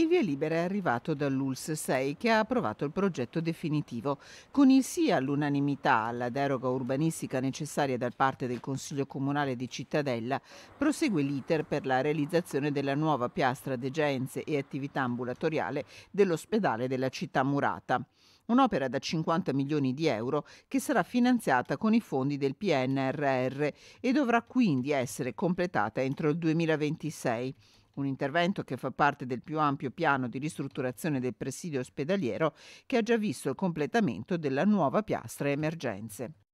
Il via libera è arrivato dall'ULS 6 che ha approvato il progetto definitivo. Con il sì all'unanimità alla deroga urbanistica necessaria da parte del Consiglio Comunale di Cittadella, prosegue l'iter per la realizzazione della nuova piastra degenze e attività ambulatoriale dell'ospedale della città murata un'opera da 50 milioni di euro che sarà finanziata con i fondi del PNRR e dovrà quindi essere completata entro il 2026 un intervento che fa parte del più ampio piano di ristrutturazione del presidio ospedaliero che ha già visto il completamento della nuova piastra emergenze.